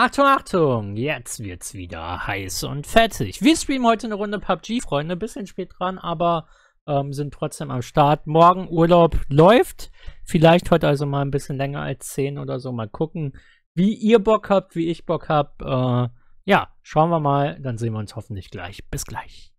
Achtung, Achtung! Jetzt wird's wieder heiß und fettig. Wir streamen heute eine Runde PUBG, Freunde. Bisschen spät dran, aber ähm, sind trotzdem am Start. Morgen Urlaub läuft. Vielleicht heute also mal ein bisschen länger als 10 oder so. Mal gucken, wie ihr Bock habt, wie ich Bock hab. Äh, ja, schauen wir mal. Dann sehen wir uns hoffentlich gleich. Bis gleich.